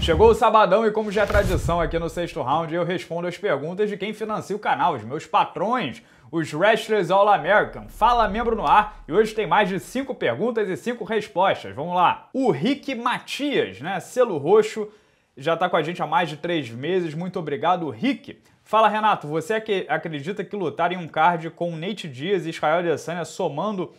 Chegou o sabadão e, como já é tradição aqui no sexto round, eu respondo as perguntas de quem financia o canal, os meus patrões, os Wrestlers All American. Fala membro no ar e hoje tem mais de cinco perguntas e cinco respostas. Vamos lá. O Rick Matias, né? Selo roxo, já está com a gente há mais de três meses. Muito obrigado, Rick. Fala Renato, você é acredita que lutar em um card com Nate Diaz e Israel Adesanya somando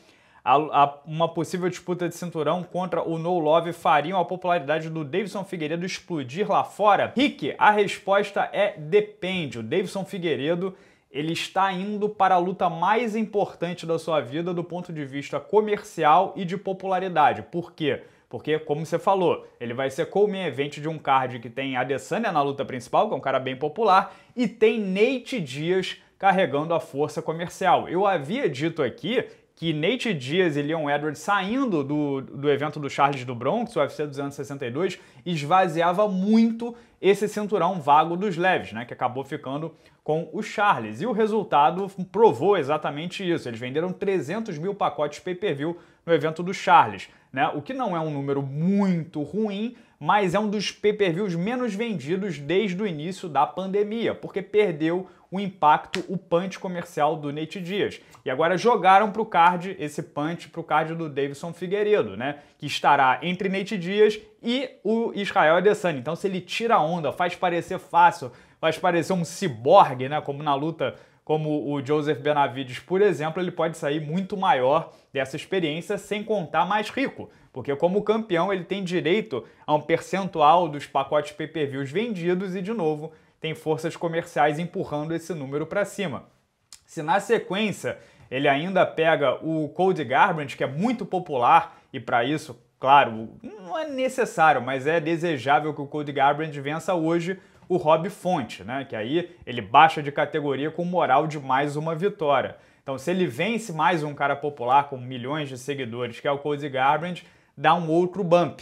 a, a, uma possível disputa de cinturão contra o No Love fariam a popularidade do Davidson Figueiredo explodir lá fora? Rick, a resposta é depende. O Davidson Figueiredo ele está indo para a luta mais importante da sua vida do ponto de vista comercial e de popularidade. Por quê? Porque, como você falou, ele vai ser co-main event de um card que tem Adesanya na luta principal, que é um cara bem popular, e tem Nate Dias carregando a força comercial. Eu havia dito aqui que Nate Diaz e Leon Edwards saindo do, do evento do Charles do Bronx, o UFC 262, esvaziava muito esse cinturão vago dos leves, né, que acabou ficando com o Charles. E o resultado provou exatamente isso. Eles venderam 300 mil pacotes pay-per-view no evento do Charles né? O que não é um número muito ruim, mas é um dos pay-per-views menos vendidos desde o início da pandemia, porque perdeu o impacto, o punch comercial do Nate Dias. E agora jogaram para o card esse punch para o card do Davidson Figueiredo, né? Que estará entre Nate Dias e o Israel Adesanya. Então se ele tira a onda, faz parecer fácil, faz parecer um ciborgue, né? Como na luta como o Joseph Benavides, por exemplo, ele pode sair muito maior dessa experiência, sem contar mais rico, porque como campeão ele tem direito a um percentual dos pacotes pay-per-views vendidos e, de novo, tem forças comerciais empurrando esse número para cima. Se na sequência ele ainda pega o Cody Garbrandt, que é muito popular e para isso, claro, não é necessário, mas é desejável que o Cody Garbrandt vença hoje o Rob Fonte, né? Que aí ele baixa de categoria com moral de mais uma vitória. Então, se ele vence mais um cara popular com milhões de seguidores, que é o Cody Garbrandt, dá um outro bump.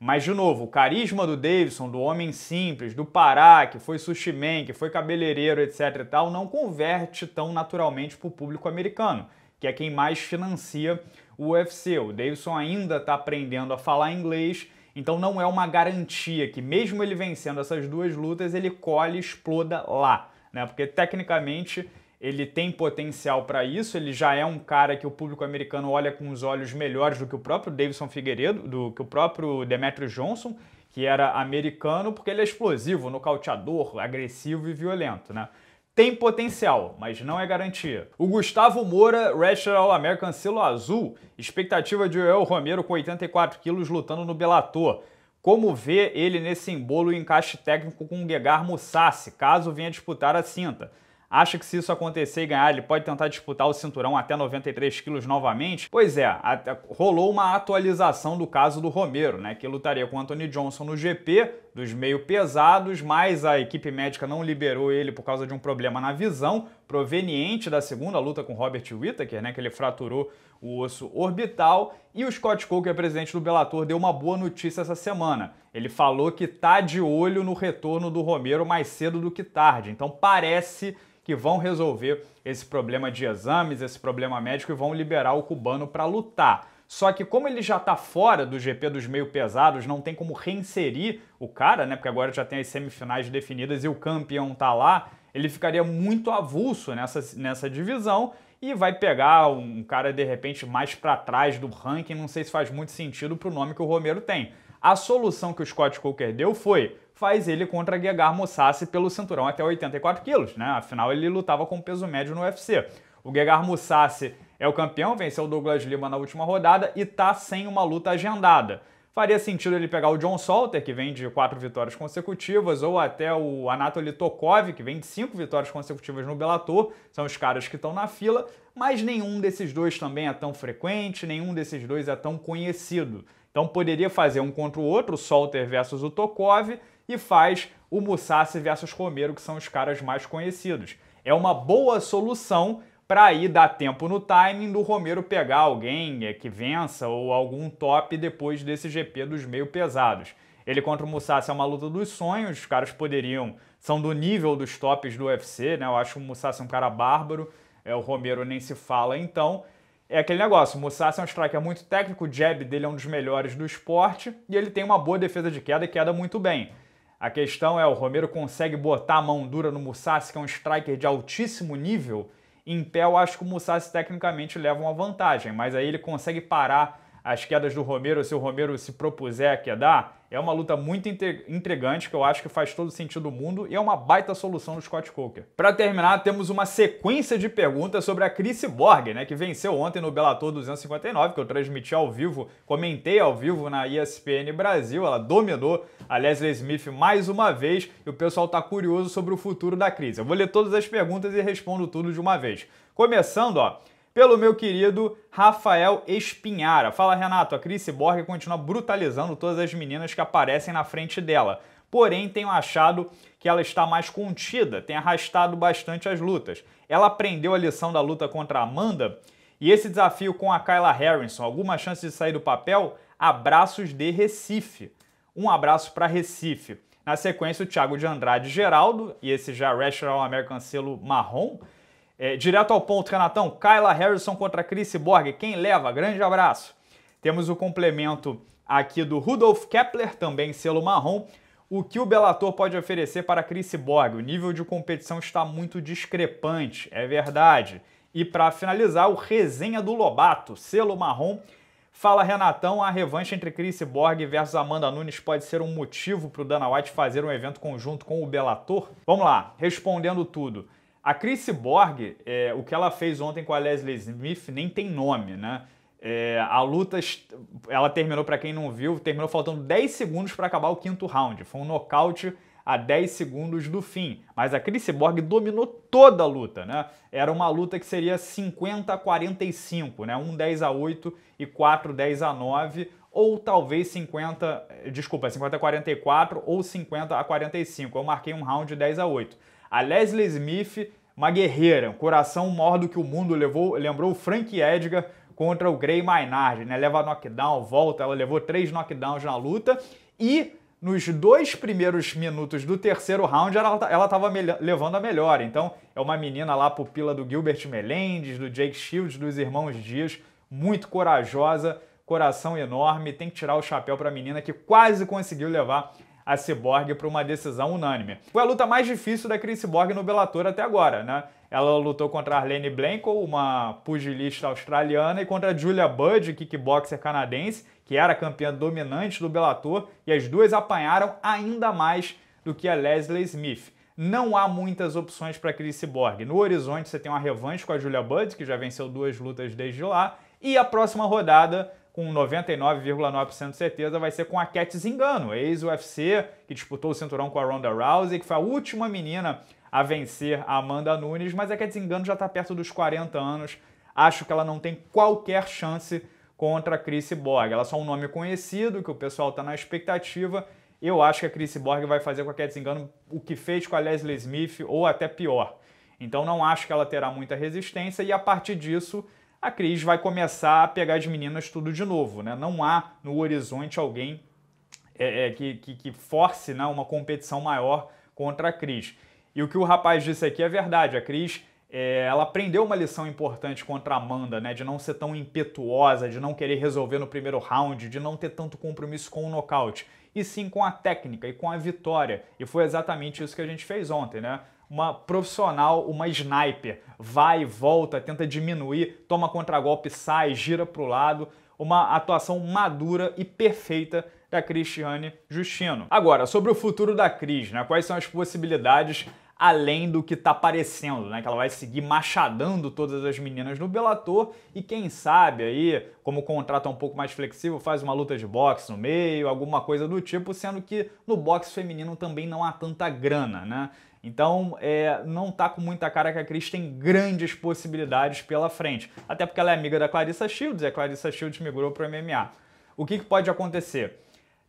Mas, de novo, o carisma do Davidson, do homem simples, do Pará, que foi sushi man, que foi cabeleireiro, etc e tal, não converte tão naturalmente para o público americano, que é quem mais financia o UFC. O Davidson ainda está aprendendo a falar inglês então não é uma garantia que mesmo ele vencendo essas duas lutas, ele colhe e exploda lá, né? Porque tecnicamente ele tem potencial para isso, ele já é um cara que o público americano olha com os olhos melhores do que o próprio Davidson Figueiredo, do que o próprio Demetrio Johnson, que era americano, porque ele é explosivo, nocauteador, agressivo e violento, né? tem potencial, mas não é garantia. O Gustavo Moura, wrestler All-American selo azul, expectativa de Joel Romero com 84 quilos lutando no Bellator. Como vê ele nesse embolo e encaixe técnico com o Gegar Mussassi, caso venha disputar a cinta? Acha que se isso acontecer e ganhar, ele pode tentar disputar o cinturão até 93 quilos novamente? Pois é, rolou uma atualização do caso do Romero, né? Que lutaria com Anthony Johnson no GP dos meio pesados, mas a equipe médica não liberou ele por causa de um problema na visão, proveniente da segunda luta com Robert Whittaker, né? Que ele fraturou o osso orbital. E o Scott Cole, que é presidente do Bellator, deu uma boa notícia essa semana. Ele falou que tá de olho no retorno do Romero mais cedo do que tarde. Então parece que vão resolver esse problema de exames, esse problema médico e vão liberar o cubano para lutar. Só que como ele já está fora do GP dos meio pesados, não tem como reinserir o cara, né? Porque agora já tem as semifinais definidas e o campeão tá lá, ele ficaria muito avulso nessa, nessa divisão e vai pegar um cara de repente mais para trás do ranking, não sei se faz muito sentido para o nome que o Romero tem. A solução que o Scott Coker deu foi faz ele contra Gegar Mousasi pelo cinturão até 84 quilos, né? Afinal, ele lutava com peso médio no UFC. O Gegar Mousasi é o campeão, venceu o Douglas Lima na última rodada e tá sem uma luta agendada. Faria sentido ele pegar o John Salter, que vem de quatro vitórias consecutivas, ou até o Anatoly Tokov, que vem de cinco vitórias consecutivas no Bellator, são os caras que estão na fila, mas nenhum desses dois também é tão frequente, nenhum desses dois é tão conhecido. Então poderia fazer um contra o outro, o Salter versus o Tokov, e faz o Musashi versus Romero, que são os caras mais conhecidos. É uma boa solução para aí dar tempo no timing do Romero pegar alguém é, que vença ou algum top depois desse GP dos meio pesados. Ele contra o Musashi é uma luta dos sonhos, os caras poderiam, são do nível dos tops do UFC, né? Eu acho o Musashi um cara bárbaro, é, o Romero nem se fala então. É aquele negócio, o Musashi é um striker muito técnico, o jab dele é um dos melhores do esporte e ele tem uma boa defesa de queda e queda muito bem. A questão é, o Romero consegue botar a mão dura no Musashi, que é um striker de altíssimo nível, em pé, eu acho que o Mussassi tecnicamente leva uma vantagem, mas aí ele consegue parar as quedas do Romero se o Romero se propuser a quedar. É uma luta muito intrigante, que eu acho que faz todo sentido do mundo e é uma baita solução do Scott Coker. Para terminar, temos uma sequência de perguntas sobre a Chris Borg, né, que venceu ontem no Bellator 259, que eu transmiti ao vivo, comentei ao vivo na ESPN Brasil. Ela dominou a Leslie Smith mais uma vez e o pessoal está curioso sobre o futuro da Cris. Eu vou ler todas as perguntas e respondo tudo de uma vez. Começando, ó pelo meu querido Rafael Espinhara. Fala, Renato, a Cris Borg continua brutalizando todas as meninas que aparecem na frente dela. Porém, tenho achado que ela está mais contida, tem arrastado bastante as lutas. Ela aprendeu a lição da luta contra a Amanda e esse desafio com a Kyla Harrison, alguma chance de sair do papel? Abraços de Recife. Um abraço para Recife. Na sequência, o Thiago de Andrade Geraldo, e esse já Rational American selo marrom, é, direto ao ponto, Renatão, Kyla Harrison contra Chris Borg, quem leva? Grande abraço. Temos o complemento aqui do Rudolf Kepler, também selo marrom. O que o Bellator pode oferecer para Chris Borg? O nível de competição está muito discrepante, é verdade. E para finalizar, o resenha do Lobato, selo marrom. Fala Renatão, a revanche entre Chris Borg versus Amanda Nunes pode ser um motivo para o Dana White fazer um evento conjunto com o Bellator? Vamos lá, respondendo tudo. A Chris Borg, é, o que ela fez ontem com a Leslie Smith nem tem nome, né? É, a luta, ela terminou, para quem não viu, terminou faltando 10 segundos para acabar o quinto round. Foi um nocaute a 10 segundos do fim. Mas a Chris Borg dominou toda a luta, né? Era uma luta que seria 50 a 45, né? Um 10 a 8 e 4 10 a 9, ou talvez 50, desculpa, 50 a 44 ou 50 a 45. Eu marquei um round de 10 a 8. A Leslie Smith uma guerreira, um coração maior do que o mundo, levou, lembrou Frank Edgar contra o Grey Maynard, né? Leva knockdown, volta, ela levou três knockdowns na luta e nos dois primeiros minutos do terceiro round ela estava levando a melhor. Então é uma menina lá pupila do Gilbert Melendez, do Jake Shields, dos irmãos Dias, muito corajosa, coração enorme, tem que tirar o chapéu para a menina que quase conseguiu levar a Cyborg para uma decisão unânime. Foi a luta mais difícil da Chris Cyborg no Bellator até agora, né? Ela lutou contra Arlene Blanco, uma pugilista australiana, e contra Julia Budd, kickboxer canadense, que era campeã dominante do Bellator, e as duas apanharam ainda mais do que a Leslie Smith não há muitas opções para Chris Cyborg. No horizonte você tem uma revanche com a Julia Budd, que já venceu duas lutas desde lá, e a próxima rodada com 99,9% de certeza vai ser com a Cat Zingano, ex-UFC, que disputou o cinturão com a Ronda Rousey, que foi a última menina a vencer a Amanda Nunes, mas a Cat Zingano já está perto dos 40 anos, acho que ela não tem qualquer chance contra a Chris Borg. Ela é só um nome conhecido, que o pessoal está na expectativa, eu acho que a Chris Borg vai fazer com a Cat Zingano o que fez com a Leslie Smith, ou até pior. Então não acho que ela terá muita resistência, e a partir disso a Cris vai começar a pegar de meninas tudo de novo, né? Não há no horizonte alguém é, é, que, que, que, force né, uma competição maior contra a Cris. E o que o rapaz disse aqui é verdade, a Cris é, ela aprendeu uma lição importante contra a Amanda, né? De não ser tão impetuosa, de não querer resolver no primeiro round, de não ter tanto compromisso com o nocaute, e sim com a técnica e com a vitória. E foi exatamente isso que a gente fez ontem, né? uma profissional, uma sniper. Vai, volta, tenta diminuir, toma contragolpe, sai, gira para o lado. Uma atuação madura e perfeita da Cristiane Justino. Agora, sobre o futuro da Cris, né? quais são as possibilidades além do que está parecendo, né? Que ela vai seguir machadando todas as meninas no Bellator e quem sabe aí, como o contrato é um pouco mais flexível, faz uma luta de boxe no meio, alguma coisa do tipo, sendo que no boxe feminino também não há tanta grana, né? Então, é, não tá com muita cara que a Cris tem grandes possibilidades pela frente. Até porque ela é amiga da Clarissa Shields e a Clarissa Shields migrou para o MMA. O que, que pode acontecer?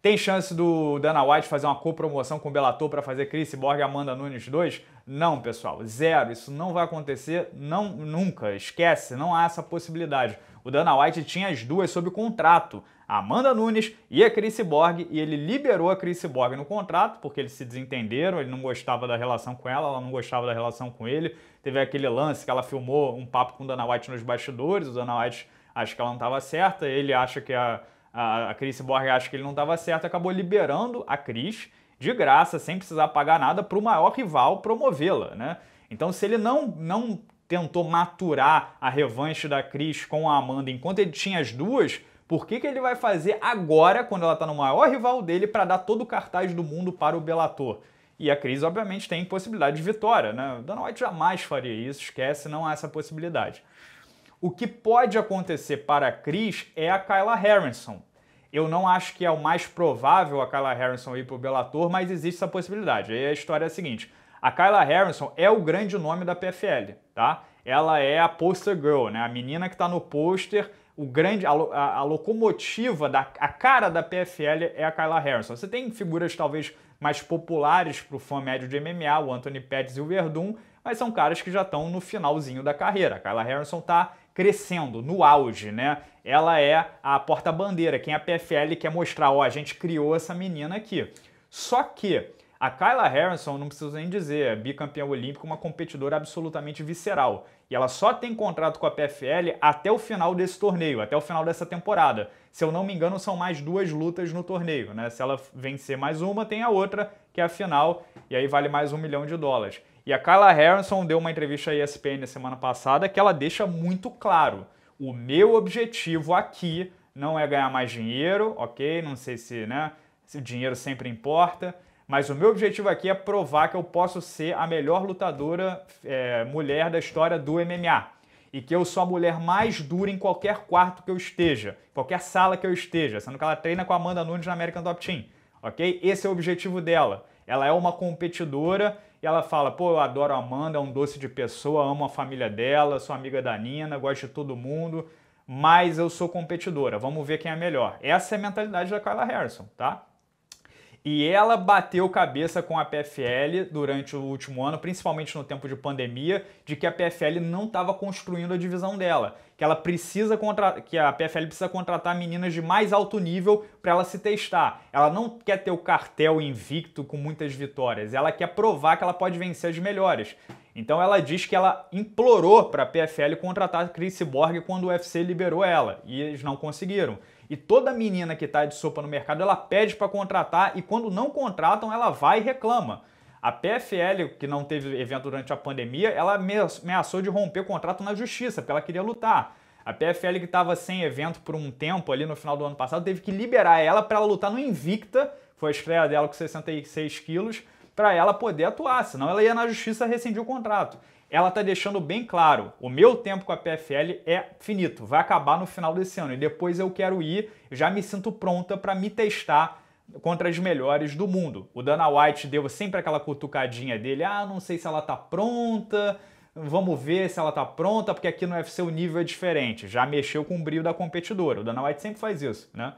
Tem chance do Dana White fazer uma copromoção com o Bellator para fazer Chris Borg e Amanda Nunes 2? Não, pessoal, zero. Isso não vai acontecer, não nunca. Esquece, não há essa possibilidade o Dana White tinha as duas sob contrato, a Amanda Nunes e a Chris Borg, e ele liberou a Chris Borg no contrato, porque eles se desentenderam, ele não gostava da relação com ela, ela não gostava da relação com ele. Teve aquele lance que ela filmou um papo com o Dana White nos bastidores, o Dana White acha que ela não estava certa, ele acha que a, a, a Chris Borg acha que ele não estava certo, acabou liberando a Cris de graça, sem precisar pagar nada, para o maior rival promovê-la, né? Então, se ele não, não tentou maturar a revanche da Cris com a Amanda enquanto ele tinha as duas, por que, que ele vai fazer agora, quando ela está no maior rival dele, para dar todo o cartaz do mundo para o Bellator? E a Cris, obviamente, tem possibilidade de vitória, né? Dana White jamais faria isso, esquece, não há essa possibilidade. O que pode acontecer para a Cris é a Kyla Harrison. Eu não acho que é o mais provável a Kyla Harrison ir para o Bellator, mas existe essa possibilidade. Aí a história é a seguinte, a Kyla Harrison é o grande nome da PFL, tá? Ela é a poster girl, né? A menina que está no pôster, o grande, a, a, a, locomotiva, da, a cara da PFL é a Kyla Harrison. Você tem figuras talvez mais populares para o fã médio de MMA, o Anthony Pettis e o Verdun, mas são caras que já estão no finalzinho da carreira. A Kyla Harrison está crescendo, no auge, né? Ela é a porta-bandeira, quem a PFL quer mostrar, ó, a gente criou essa menina aqui. Só que a Kyla Harrison, não preciso nem dizer, é bicampeã olímpica, uma competidora absolutamente visceral. E ela só tem contrato com a PFL até o final desse torneio, até o final dessa temporada. Se eu não me engano, são mais duas lutas no torneio, né? Se ela vencer mais uma, tem a outra, que é a final, e aí vale mais um milhão de dólares. E a Kyla Harrison deu uma entrevista à ESPN semana passada que ela deixa muito claro: o meu objetivo aqui não é ganhar mais dinheiro, ok? Não sei se, né? Se o dinheiro sempre importa mas o meu objetivo aqui é provar que eu posso ser a melhor lutadora é, mulher da história do MMA. E que eu sou a mulher mais dura em qualquer quarto que eu esteja, qualquer sala que eu esteja, sendo que ela treina com a Amanda Nunes na American Top Team, ok? Esse é o objetivo dela. Ela é uma competidora e ela fala: pô, eu adoro a Amanda, é um doce de pessoa, amo a família dela, sou amiga da Nina, gosto de todo mundo, mas eu sou competidora, vamos ver quem é melhor. Essa é a mentalidade da Kyla Harrison, tá? e ela bateu cabeça com a PFL durante o último ano, principalmente no tempo de pandemia, de que a PFL não estava construindo a divisão dela que ela precisa que a PFL precisa contratar meninas de mais alto nível para ela se testar. Ela não quer ter o cartel invicto com muitas vitórias, ela quer provar que ela pode vencer as melhores. Então ela diz que ela implorou para a PFL contratar a Chris Borg quando o UFC liberou ela e eles não conseguiram. E toda menina que está de sopa no mercado, ela pede para contratar e quando não contratam, ela vai e reclama. A PFL, que não teve evento durante a pandemia, ela ameaçou de romper o contrato na justiça, porque ela queria lutar. A PFL, que estava sem evento por um tempo ali no final do ano passado, teve que liberar ela para ela lutar no Invicta, foi a estreia dela com 66 quilos, para ela poder atuar, senão ela ia na justiça rescindir o contrato. Ela está deixando bem claro: o meu tempo com a PFL é finito, vai acabar no final desse ano e depois eu quero ir, eu já me sinto pronta para me testar contra as melhores do mundo. O Dana White deu sempre aquela cutucadinha dele, ah, não sei se ela tá pronta, vamos ver se ela tá pronta, porque aqui no UFC o nível é diferente. Já mexeu com o brilho da competidora. O Dana White sempre faz isso, né?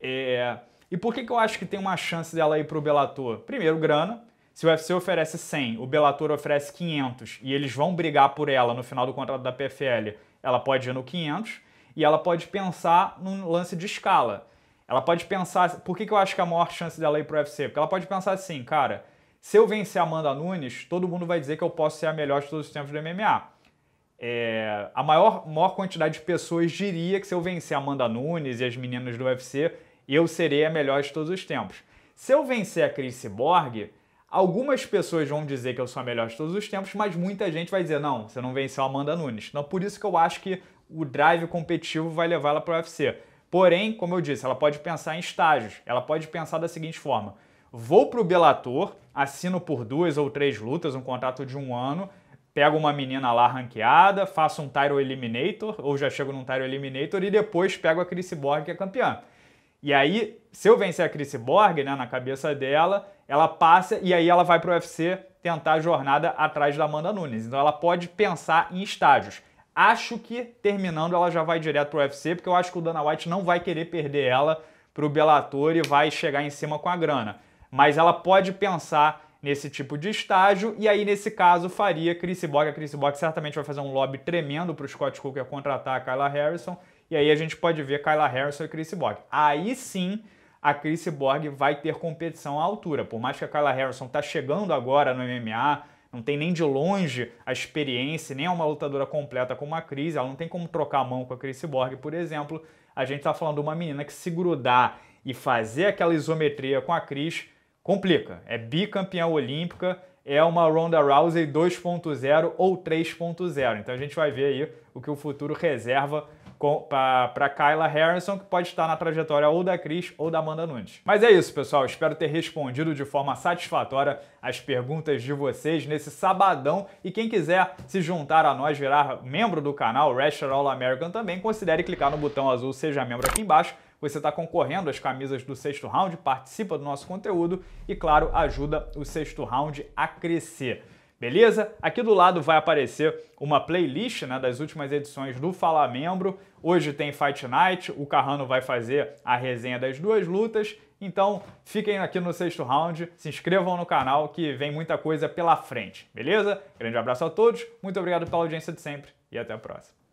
É... E por que, que eu acho que tem uma chance dela ir pro Bellator? Primeiro, grana. Se o UFC oferece 100, o Bellator oferece 500 e eles vão brigar por ela no final do contrato da PFL, ela pode ir no 500 e ela pode pensar num lance de escala. Ela pode pensar. Por que, que eu acho que a maior chance dela ir pro UFC? Porque ela pode pensar assim, cara, se eu vencer a Amanda Nunes, todo mundo vai dizer que eu posso ser a melhor de todos os tempos do MMA. É, a maior, maior quantidade de pessoas diria que se eu vencer a Amanda Nunes e as meninas do UFC, eu serei a melhor de todos os tempos. Se eu vencer a Cris Borg, algumas pessoas vão dizer que eu sou a melhor de todos os tempos, mas muita gente vai dizer, não, você não venceu a Amanda Nunes. Então por isso que eu acho que o drive competitivo vai levar ela para o UFC. Porém, como eu disse, ela pode pensar em estágios. Ela pode pensar da seguinte forma: vou para o Bellator, assino por duas ou três lutas, um contrato de um ano, pego uma menina lá ranqueada, faço um Tyro Eliminator, ou já chego num Tyro Eliminator e depois pego a Chris Borg, que é campeã. E aí, se eu vencer a Chris Borg, né, na cabeça dela, ela passa e aí ela vai para o UFC tentar a jornada atrás da Amanda Nunes. Então ela pode pensar em estágios. Acho que terminando ela já vai direto pro UFC, porque eu acho que o Dana White não vai querer perder ela pro Bellator e vai chegar em cima com a grana. Mas ela pode pensar nesse tipo de estágio e aí nesse caso faria Chris Bock. A Chris Bock certamente vai fazer um lobby tremendo pro Scott Cooker contratar a Kyla Harrison e aí a gente pode ver Kyla Harrison e Chris Bock. Aí sim a Chris Borg vai ter competição à altura. Por mais que a Kyla Harrison está chegando agora no MMA, não tem nem de longe a experiência, nem é uma lutadora completa com uma crise, ela não tem como trocar a mão com a Chris Borg, por exemplo. A gente está falando de uma menina que se grudar e fazer aquela isometria com a Cris complica. É bicampeã olímpica, é uma Ronda Rousey 2.0 ou 3.0. Então a gente vai ver aí o que o futuro reserva para Kyla Harrison, que pode estar na trajetória ou da Cris ou da Amanda Nunes. Mas é isso, pessoal. Espero ter respondido de forma satisfatória as perguntas de vocês nesse sabadão. E quem quiser se juntar a nós, virar membro do canal Wrestler All American também, considere clicar no botão azul Seja Membro aqui embaixo você está concorrendo às camisas do sexto round, participa do nosso conteúdo e, claro, ajuda o sexto round a crescer. Beleza? Aqui do lado vai aparecer uma playlist né, das últimas edições do Fala Membro. Hoje tem Fight Night, o Carrano vai fazer a resenha das duas lutas. Então fiquem aqui no sexto round, se inscrevam no canal que vem muita coisa pela frente, beleza? Grande abraço a todos, muito obrigado pela audiência de sempre e até a próxima.